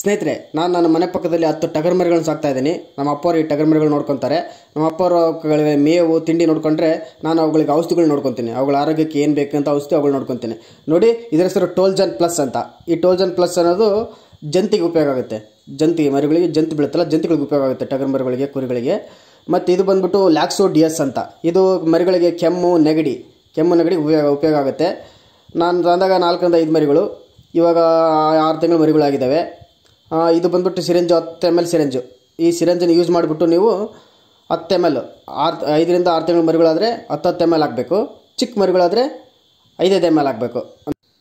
ಸ್ನೇಹಿತರೆ ನಾನು ನನ್ನ ಮನೆ ಪಕ್ಕದಲ್ಲಿ ಹತ್ತು ಟಗರ್ ಮರಿಗಳನ್ನು ಸಾಕ್ತಾ ಇದ್ದೀನಿ ನಮ್ಮ ಅಪ್ಪವರು ಈ ಟಗರ್ ಮರಿಗಳು ನೋಡ್ಕೊತಾರೆ ನಮ್ಮ ಅಪ್ಪವ್ರುಗಳಿಗೆ ಮೇವು ತಿಂಡಿ ನೋಡ್ಕೊಂಡ್ರೆ ನಾನು ಅವುಗಳಿಗೆ ಔಷಧಿಗಳು ನೋಡ್ಕೊತೀನಿ ಅವುಗಳ ಆರೋಗ್ಯಕ್ಕೆ ಏನು ಬೇಕು ಅಂತ ಔಷಧಿ ಅವುಗಳು ನೋಡ್ಕೊತೀನಿ ನೋಡಿ ಇದರ ಹೆಸರು ಟೋಲ್ಜನ್ ಪ್ಲಸ್ ಅಂತ ಈ ಟೋಲ್ಜನ್ ಪ್ಲಸ್ ಅನ್ನೋದು ಜಂತಿಗೆ ಉಪಯೋಗ ಆಗುತ್ತೆ ಜಂತಿ ಮರಿಗಳಿಗೆ ಜಂತಿ ಬೀಳುತ್ತಲ್ಲ ಜಂತಿಗಳಿಗೆ ಉಪಯೋಗ ಆಗುತ್ತೆ ಟಗರ್ ಮರಿಗಳಿಗೆ ಕುರಿಗಳಿಗೆ ಮತ್ತು ಇದು ಬಂದ್ಬಿಟ್ಟು ಲ್ಯಾಕ್ಸೋ ಡಿ ಅಂತ ಇದು ಮರಿಗಳಿಗೆ ಕೆಮ್ಮು ನೆಗಡಿ ಕೆಮ್ಮು ನೆಗಡಿ ಉಪಯೋಗ ಉಪಯೋಗ ಆಗುತ್ತೆ ನಾನು ತಂದಾಗ ನಾಲ್ಕರಿಂದ ಐದು ಮರಿಗಳು ಇವಾಗ ಆರು ತಿಂಗಳು ಮರಿಗಳಾಗಿದ್ದಾವೆ ಇದು ಬಂದುಬಿಟ್ಟು ಸಿರಿಂಜು ಹತ್ತು ಎಮ್ ಎಲ್ ಸಿರಿಂಜು ಈ ಸಿರಿಂಜನ್ನು ಯೂಸ್ ಮಾಡಿಬಿಟ್ಟು ನೀವು ಹತ್ತು ಎಮ್ ಎಲ್ ಆರು ಐದರಿಂದ ಆರು ತಿಂಗಳ ಮರಿಗಳಾದರೆ ಹತ್ತು ಹತ್ತು ಎಮ್ ಎಲ್ ಹಾಕಬೇಕು ಚಿಕ್ಕ ಮರಿಗಳಾದರೆ ಐದೈದು ಎಮ್ ಎಲ್ ಹಾಕಬೇಕು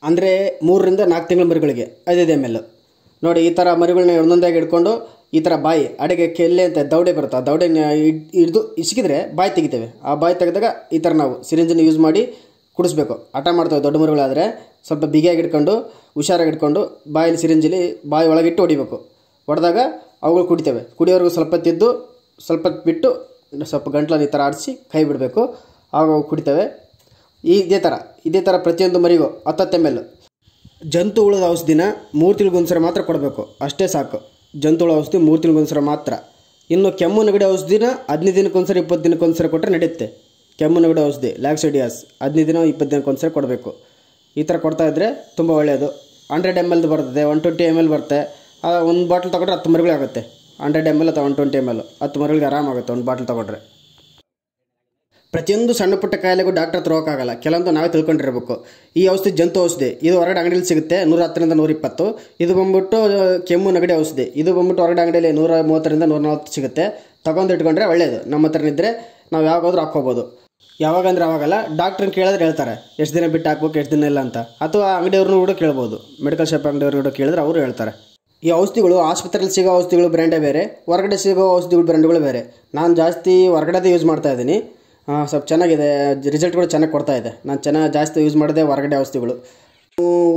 ಅಂದರೆ ಮೂರರಿಂದ ನಾಲ್ಕು ತಿಂಗಳ ಮರಿಗಳಿಗೆ ಐದೈದು ಎಮ್ ಎಲ್ ನೋಡಿ ಈ ಥರ ಮರಿಗಳನ್ನ ಒಂದೊಂದಾಗಿ ಹಿಡ್ಕೊಂಡು ಈ ಥರ ಬಾಯಿ ಅಡುಗೆ ಕೆಲ್ಲೆ ಅಂತ ದೌಡೆ ಬರುತ್ತೆ ಆ ದೌಡೆ ಹಿಡಿದು ಇಸ್ಕಿದ್ರೆ ಬಾಯಿ ತೆಗಿತೇವೆ ಆ ಬಾಯಿ ತೆಗೆದಾಗ ಈ ಥರ ನಾವು ಸಿರಿಂಜನ್ನು ಯೂಸ್ ಮಾಡಿ ಕುಡಿಸ್ಬೇಕು ಹಠ ಮಾಡ್ತೇವೆ ದೊಡ್ಡ ಮರಿಗಳಾದರೆ ಸ್ವಲ್ಪ ಬಿಗಿಯಾಗಿ ಇಟ್ಕೊಂಡು ಹುಷಾರಾಗಿ ಇಟ್ಕೊಂಡು ಬಾಯಲ್ಲಿ ಸಿರಿಂಜಲಿ ಬಾಯಿ ಒಳಗಿಟ್ಟು ಹೊಡಿಬೇಕು ಹೊಡೆದಾಗ ಅವುಗಳು ಕುಡಿತವೆ ಕುಡಿಯೋರ್ಗು ಸ್ವಲ್ಪ ತಿದ್ದು ಸ್ವಲ್ಪ ಬಿಟ್ಟು ಸ್ವಲ್ಪ ಗಂಟ್ಲಲ್ಲಿ ಈ ಥರ ಆಡಿಸಿ ಕೈ ಬಿಡಬೇಕು ಆಗ ಅವು ಕುಡಿತವೆ ಇದೇ ಥರ ಇದೇ ಥರ ಪ್ರತಿಯೊಂದು ಮರಿಗೂ ಹತ್ತತ್ತೆ ಮೇಲೆ ಜಂತು ಹುಳದ ಔಷಧಿನ ಮೂರು ತಿಳಿಗೊಂದ್ಸರ ಮಾತ್ರ ಕೊಡಬೇಕು ಅಷ್ಟೇ ಸಾಕು ಜಂತು ಹುಳ ಔಷಧಿ ಮೂರು ತಿಳಿಗೊಂದ್ಸರ ಮಾತ್ರ ಇನ್ನು ಕೆಮ್ಮು ನೆಗಡಿ ಔಷಧಿನ ಹದಿನೈದು ದಿನಕ್ಕೊಂದ್ಸರಿ ಇಪ್ಪತ್ತು ದಿನಕ್ಕೊಂದ್ಸರಿ ಕೊಟ್ಟರೆ ನಡೆಯುತ್ತೆ ಕೆಮ್ಮು ನೆಗಡಿ ಔಷಧಿ ಲ್ಯಾಕ್ಸಿಡಿಯಾಸ್ ಹದಿನೈದು ದಿನ ಇಪ್ಪತ್ತು ದಿನಕ್ಕೊಂದ್ಸರಿ ಕೊಡಬೇಕು ಈ ಥರ ಇದ್ದರೆ ತುಂಬ ಒಳ್ಳೆಯದು ಹಂಡ್ರೆಡ್ ಎಮ್ ಎಲ್ದು ಬರ್ತದೆ ಒನ್ ಟ್ವೆಂಟಿ ಎಮ್ ಎಲ್ ಬರುತ್ತೆ ಒಂದು ಬಾಟ್ಲ್ ತೊಗೊಂಡ್ರೆ ಹತ್ತು ಮರಿಗಳಾಗುತ್ತೆ ಹಂಡ್ರೆಡ್ ಎಮ್ ಎಲ್ ಅಥವಾ ಒನ್ ಟ್ವೆಂಟಿ ಎಮ್ ಎಲ್ ಹತ್ತು ಮರಿಗಳಿಗೆ ಆರಾಮಾಗುತ್ತೆ ಒಂದು ಬಾಟ್ಲ್ ತೊಗೊಂಡ್ರೆ ಪ್ರತಿಯೊಂದು ಸಣ್ಣ ಪುಟ್ಟ ಕಾಯಿಲೆಗೂ ಡಾಕ್ಟರ್ ಹತ್ರ ಹೋಗೋಕ್ಕಾಗಲ್ಲ ಕೆಲವೊಂದು ನಾವೇ ತಿಳ್ಕೊಂಡಿರಬೇಕು ಈ ಔಷಧಿ ಜಂತು ಔಷಧಿ ಇದು ಹೊರಗಡೆ ಅಂಗಡಿಯಲ್ಲಿ ಸಿಗುತ್ತೆ ನೂರ ಹತ್ತರಿಂದ ಇಪ್ಪತ್ತು ಇದು ಬಂದ್ಬಿಟ್ಟು ಕೆಮ್ಮು ನಗಡಿ ಔಷಧಿ ಇದು ಬಂದ್ಬಿಟ್ಟು ಹೊರಗಡೆ ಅಂಗಡಿಯಲ್ಲಿ ನೂರ ಮೂವತ್ತರಿಂದ ನೂರ ನಲವತ್ತು ಸಿಗುತ್ತೆ ತಗೊಂಡು ಇಟ್ಕೊಂಡ್ರೆ ಒಳ್ಳೆಯದು ನಮ್ಮ ಹತ್ರನಿದ್ರೆ ನಾವು ಯಾವಾಗಾದ್ರೂ ಹಾಕ್ಕೋಬೋದು ಯಾವಾಗಂದ್ರೆ ಅವಾಗಲ್ಲ ಡಾಕ್ಟ್ರನ್ನ ಕೇಳಿದ್ರೆ ಹೇಳ್ತಾರೆ ಎಷ್ಟು ದಿನ ಬಿಟ್ಟು ಹಾಕ್ಬೇಕು ಎಷ್ಟು ದಿನ ಇಲ್ಲ ಅಂತ ಅಥವಾ ಅಂಗಡಿಯವ್ರನ್ನೂ ಕೂಡ ಕೇಳ್ಬೋದು ಮೆಡಿಕಲ್ ಶಾಪ್ ಅಂಗಡಿಯವ್ರನ್ನ ಕೂಡ ಕೇಳಿದ್ರೆ ಅವರು ಹೇಳ್ತಾರೆ ಈ ಔಷಧಿಗಳು ಆಸ್ಪತ್ರೆಯಲ್ಲಿ ಸಿಗೋ ಔಷಧಿಗಳು ಬ್ರ್ಯಾಂಡೇ ಬೇರೆ ಹೊರಗಡೆ ಸಿಗೋ ಔಷಧಿಗಳು ಬ್ರ್ಯಾಂಡ್ಗಳು ಬೇರೆ ನಾನು ಜಾಸ್ತಿ ಹೊರಗಡೆದೇ ಯೂಸ್ ಮಾಡ್ತಾ ಇದ್ದೀನಿ ಸ್ವಲ್ಪ ಚೆನ್ನಾಗಿದೆ ರಿಸಲ್ಟ್ಗಳು ಚೆನ್ನಾಗಿ ಕೊಡ್ತಾ ಇದೆ ನಾನು ಚೆನ್ನಾಗಿ ಜಾಸ್ತಿ ಯೂಸ್ ಮಾಡಿದೆ ಹೊರಗಡೆ ಔಷಧಿಗಳು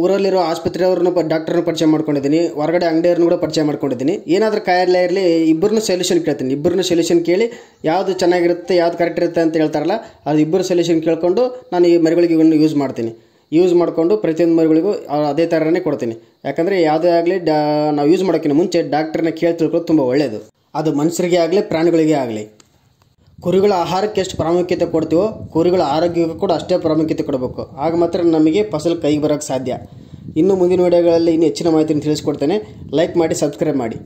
ಊರಲ್ಲಿರೋ ಆಸ್ಪತ್ರೆಯವ್ರನ್ನ ಡಾಕ್ಟರ್ನ ಪರಿಚಯ ಮಾಡ್ಕೊಂಡಿದ್ದೀನಿ ಹೊರಗಡೆ ಅಂಗಡಿಯವ್ರನ್ನ ಕೂಡ ಪರಿಚಯ ಮಾಡ್ಕೊಂಡಿದ್ದೀನಿ ಏನಾದರೂ ಕಾಯಿಲೆ ಇರಲಿ ಇಬ್ಬರನ್ನ ಸೊಲ್ಯೂಷನ್ ಕೇಳ್ತೀನಿ ಇಬ್ಬರನ್ನ ಸೊಲ್ಯೂಷನ್ ಕೇಳಿ ಯಾವುದು ಚೆನ್ನಾಗಿರುತ್ತೆ ಯಾವ್ದು ಕರೆಕ್ಟ್ ಇರುತ್ತೆ ಅಂತ ಹೇಳ್ತಾರಲ್ಲ ಅದು ಇಬ್ಬರು ಸೊಲ್ಯೂಷನ್ ಕೇಳ್ಕೊಂಡು ನಾನು ಈ ಮರಿಗಳಿಗೆ ಇವನ್ನು ಯೂಸ್ ಮಾಡ್ತೀನಿ ಯೂಸ್ ಮಾಡಿಕೊಂಡು ಪ್ರತಿಯೊಂದು ಮರಿಗಳಿಗೂ ಅದೇ ಥರನೇ ಕೊಡ್ತೀನಿ ಯಾಕಂದರೆ ಯಾವುದೇ ಆಗಲಿ ಡಾ ನಾವು ಯೂಸ್ ಮಾಡೋಕ್ಕಿಂತ ಮುಂಚೆ ಡಾಕ್ಟ್ರನ್ನ ಕೇಳಿ ತಿಳ್ಕೊಳ್ಳೋದು ತುಂಬ ಒಳ್ಳೆಯದು ಅದು ಮನುಷ್ಯರಿಗೆ ಆಗಲಿ ಪ್ರಾಣಿಗಳಿಗೆ ಆಗಲಿ ಕುರಿಗಳ ಆಹಾರಕ್ಕೆ ಎಷ್ಟು ಪ್ರಾಮುಖ್ಯತೆ ಕೊಡ್ತೀವೋ ಕುರಿಗಳ ಆರೋಗ್ಯಕ್ಕೂ ಕೂಡ ಅಷ್ಟೇ ಪ್ರಾಮುಖ್ಯತೆ ಕೊಡಬೇಕು ಆಗ ಮಾತ್ರ ನಮಗೆ ಫಸಲು ಕೈಗೆ ಬರೋಕ್ಕೆ ಸಾಧ್ಯ ಇನ್ನು ಮುಂದಿನ ವಿಡಿಯೋಗಳಲ್ಲಿ ಇನ್ನು ಹೆಚ್ಚಿನ ಮಾಹಿತಿಯನ್ನು ತಿಳಿಸ್ಕೊಡ್ತೇನೆ ಲೈಕ್ ಮಾಡಿ ಸಬ್ಸ್ಕ್ರೈಬ್ ಮಾಡಿ